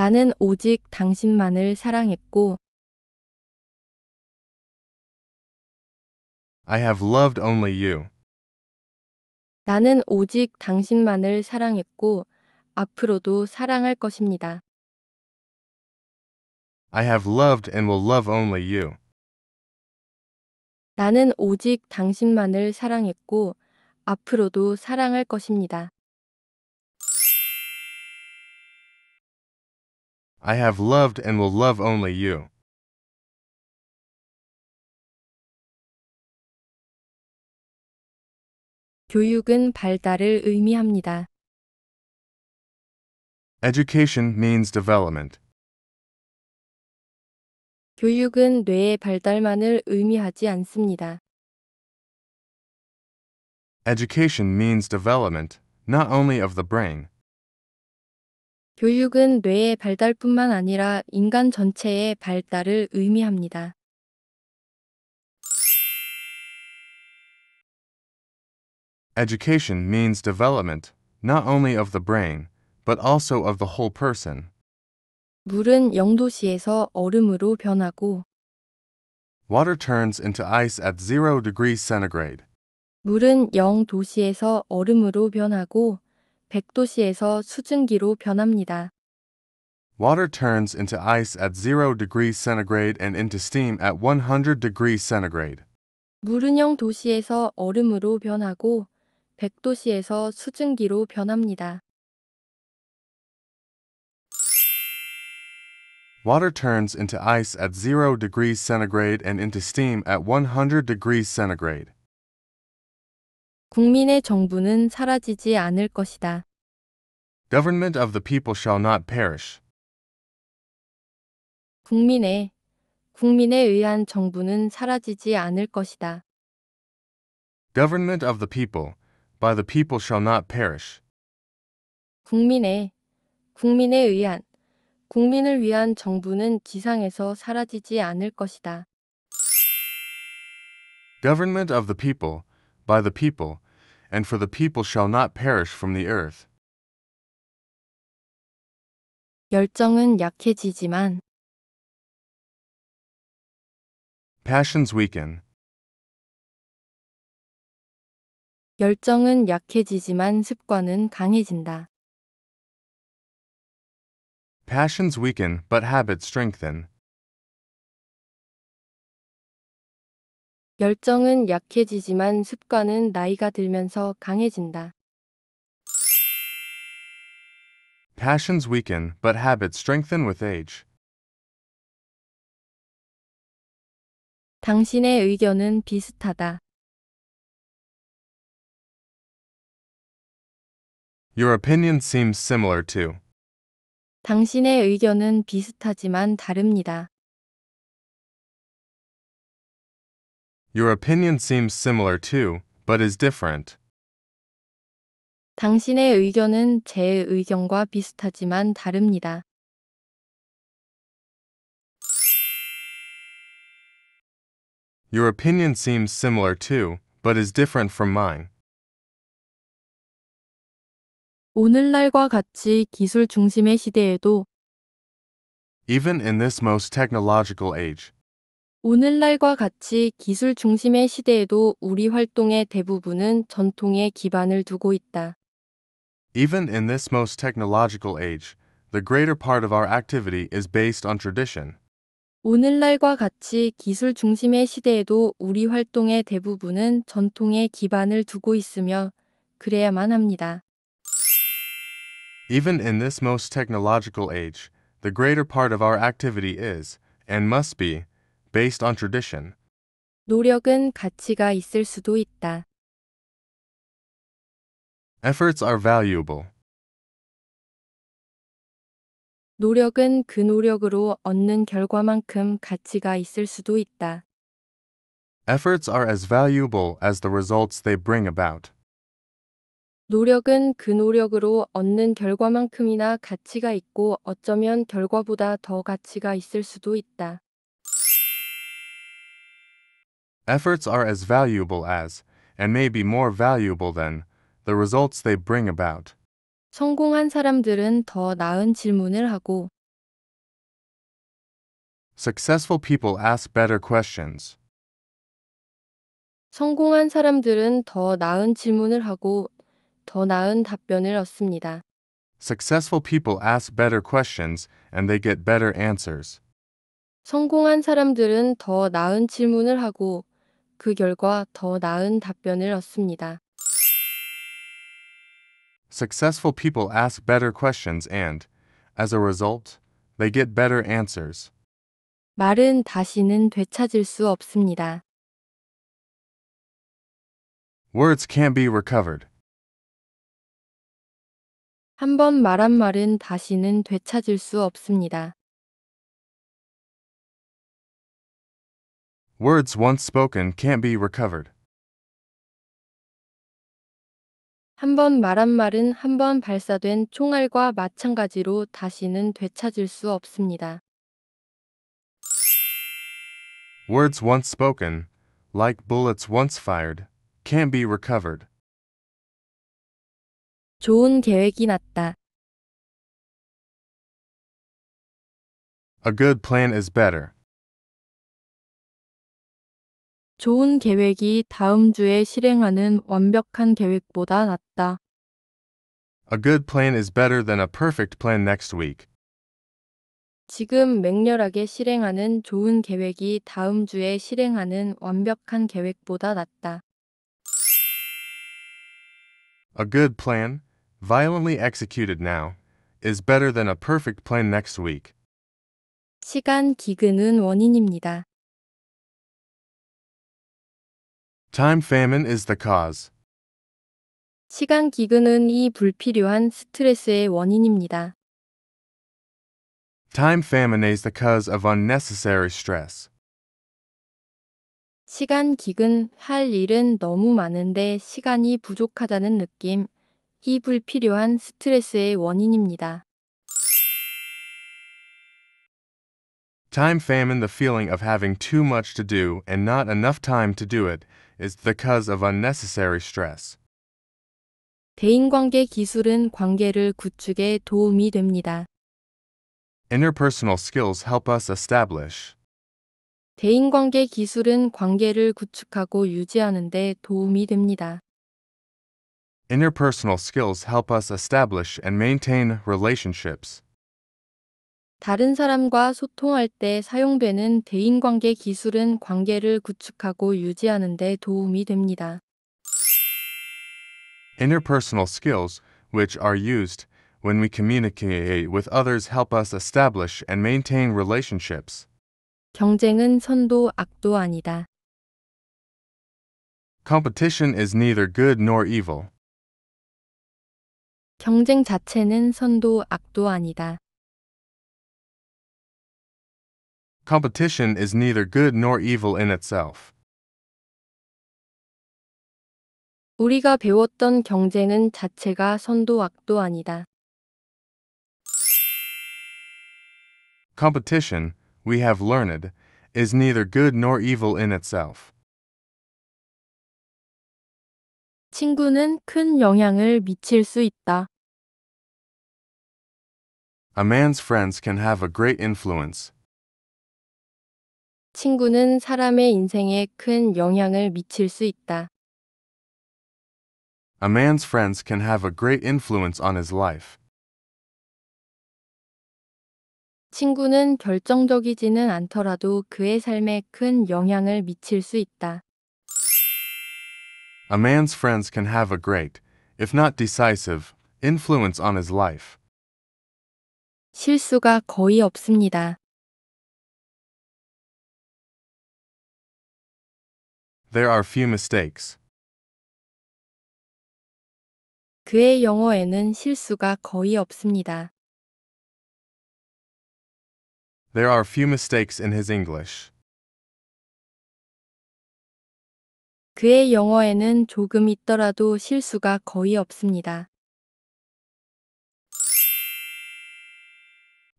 나는 오직 당신만을 사랑했고 I have loved only you. 나는 오직 당신만을 사랑했고 앞으로도 사랑할 것입니다. I have loved and will love only you. 나는 오직 당신만을 사랑했고 앞으로도 사랑할 것입니다. I have loved and will love only you. Education means development. 교육은 뇌의 발달만을 의미하지 않습니다. Education means development, not only of the brain, 교육은 뇌의 발달뿐만 아니라 인간 전체의 발달을 의미합니다. Education means development, not only of the brain, but also of the whole person. 물은 영도시에서 얼음으로 변하고 Water turns into ice at 0 degrees centigrade. 물은 영도시에서 얼음으로 변하고 백도시에서 수증기로 변합니다. Water turns into ice at 0 degrees centigrade and into steam at 100 degrees centigrade. 무른형 도시에서 얼음으로 변하고 백도시에서 수증기로 변합니다. Water turns into ice at 0 degrees centigrade and into steam at 100 degrees centigrade. 국민의 정부는 사라지지 않을 것이다. Government of the people shall not perish. 국민의 국민에 의한 정부는 사라지지 않을 것이다. Government of the people, by the people shall not perish. 국민의 국민에 의한 국민을 위한 정부는 지상에서 사라지지 않을 것이다. Government of the people, by the people, and for the people shall not perish from the earth. 열정은 약해지지만 passions weaken. 열정은 약해지지만 습관은 강해진다. passions weaken but habits strengthen. 열정은 약해지지만 습관은 나이가 들면서 강해진다. Passions weaken, but habits strengthen with age. 당신의 의견은 비슷하다. Your opinion seems similar to. 당신의 의견은 비슷하지만 다릅니다. Your opinion seems similar too, but is different. 당신의 의견은 제 의견과 비슷하지만 다릅니다. Your opinion seems similar too, but is different from mine. 오늘날과 같이 기술 중심의 시대에도 Even in this most technological age, 오늘날과 같이 기술 중심의 시대에도 우리 활동의 대부분은 전통에 기반을 두고 있다. Even in this most technological age, the greater part of our activity is based on tradition. 오늘날과 같이 기술 중심의 시대에도 우리 활동의 대부분은 전통에 기반을 두고 있으며 그래야만 합니다. Even in this most technological age, the greater part of our activity is and must be based on tradition. 노력은 가치가 있을 수도 있다. Efforts are valuable. 노력은 그 노력으로 얻는 결과만큼 가치가 있을 수도 있다. Efforts are as valuable as the results they bring about. 노력은 그 노력으로 얻는 결과만큼이나 가치가 있고 어쩌면 결과보다 더 가치가 있을 수도 있다. Efforts are as valuable as, and may be more valuable than, the results they bring about. 성공한 사람들은 더 나은 질문을 하고 Successful people ask better questions. 성공한 사람들은 더 나은 질문을 하고 더 나은 답변을 얻습니다. Successful people ask better questions and they get better answers. 성공한 사람들은 더 나은 질문을 하고 그 결과 더 나은 답변을 얻습니다. Successful people ask better questions and, as a result, they get better answers. 말은 다시는 되찾을 수 없습니다. Words can't be recovered. 한 번 말한 말은 다시는 되찾을 수 없습니다. Words once spoken can't be recovered. 한번 말한 말은 한번 발사된 총알과 마찬가지로 다시는 되찾을 수 없습니다. Words once spoken, like bullets once fired, can't be recovered. 좋은 계획이 났다. A good plan is better. 좋은 계획이 다음 주에 실행하는 완벽한 계획보다 낫다. A good plan is better than a perfect plan next week. 지금 맹렬하게 실행하는 좋은 계획이 다음 주에 실행하는 완벽한 계획보다 낫다. A good plan, violently executed now, is better than a perfect plan next week. 시간 기근은 원인입니다. Time famine is the cause. 시간 기근은 이 불필요한 스트레스의 원인입니다. Time famine is the cause of unnecessary stress. 시간 기근 할 일은 너무 많은데 시간이 부족하다는 느낌. 이 불필요한 스트레스의 원인입니다. Time famine the feeling of having too much to do and not enough time to do it is the cause of unnecessary stress. 대인관계 기술은 관계를 구축에 도움이 됩니다. Interpersonal skills help us establish. 대인관계 기술은 관계를 구축하고 유지하는 데 도움이 됩니다. Interpersonal skills help us establish and maintain relationships. 다른 사람과 소통할 때 사용되는 대인관계 기술은 관계를 구축하고 유지하는 데 도움이 됩니다. Interpersonal skills, which are used when we communicate with others, help us establish and maintain relationships. 경쟁은 선도 악도 아니다. Competition is neither good nor evil. 경쟁 자체는 선도 악도 아니다. competition is neither good nor evil in itself. 우리가 배웠던 경쟁은 자체가 선도 악도 아니다. Competition, we have learned, is neither good nor evil in itself. 친구는 큰 영향을 미칠 수 있다. A man's friends can have a great influence, 친구는 사람의 인생에 큰 영향을 미칠 수 있다. A man's friends can have a great influence on his life. 친구는 결정적이지는 않더라도 그의 삶에 큰 영향을 미칠 수 있다. A man's friends can have a great, if not decisive, influence on his life. 실수가 거의 없습니다. There are few mistakes. 그의 영어에는 실수가 거의 없습니다. There are few mistakes in his English. 그의 영어에는 조금 있더라도 실수가 거의 없습니다.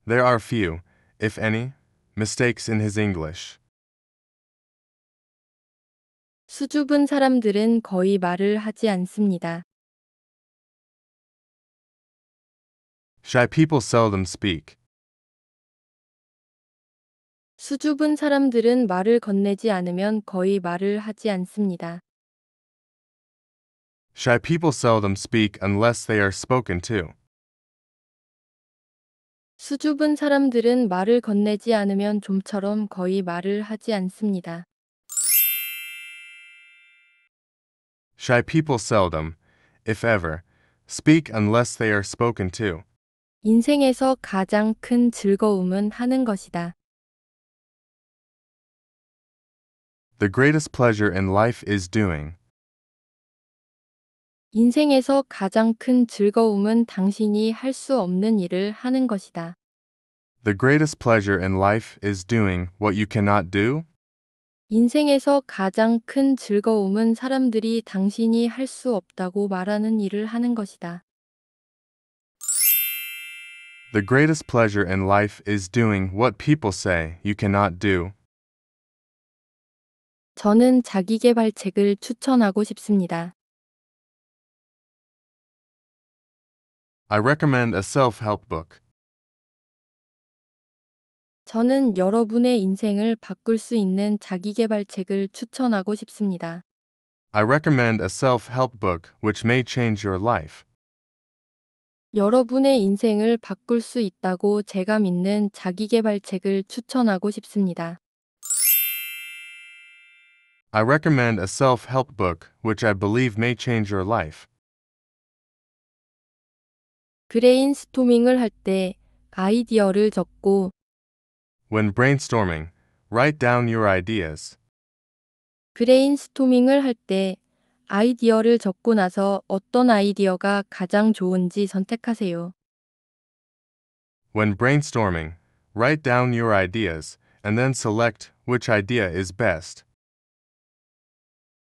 There are few, if any, mistakes in his English. 수줍은 사람들은 거의 말을 하지 않습니다. Shy people seldom speak. 수줍은 사람들은 말을 건네지 않으면 거의 말을 하지 않습니다. Shy people seldom speak unless they are spoken to. 수줍은 사람들은 말을 건네지 않으면 좀처럼 거의 말을 하지 않습니다. Shy people seldom, if ever, speak unless they are spoken to. 인생에서 가장 큰 즐거움은 하는 것이다. The greatest pleasure in life is doing. 인생에서 가장 큰 즐거움은 당신이 없는 일을 하는 것이다. The greatest pleasure in life is doing what you cannot do 인생에서 가장 큰 즐거움은 사람들이 당신이 할 수 없다고 말하는 일을 하는 것이다. The greatest pleasure in life is doing what people say you cannot do. 저는 자기개발 책을 추천하고 싶습니다. I recommend a self-help book. 저는 여러분의 인생을 바꿀 수 있는 자기개발책을 추천하고 싶습니다. I recommend a self-help book which may change your life. 여러분의 인생을 바꿀 수 있다고 제가 믿는 자기개발책을 추천하고 싶습니다. I recommend a self-help book which I believe may change your life. 브레인스토밍을 할 때 아이디어를 적고 When brainstorming, write down your ideas. 브레인스토밍을 할 때 아이디어를 적고 나서 어떤 아이디어가 가장 좋은지 선택하세요. When brainstorming, write down your ideas and then select which idea is best.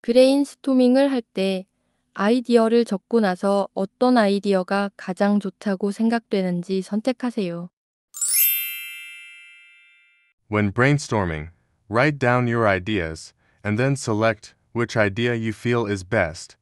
브레인스토밍을 할 때 아이디어를 적고 나서 어떤 아이디어가 가장 좋다고 생각되는지 선택하세요. When brainstorming, write down your ideas, and then select which idea you feel is best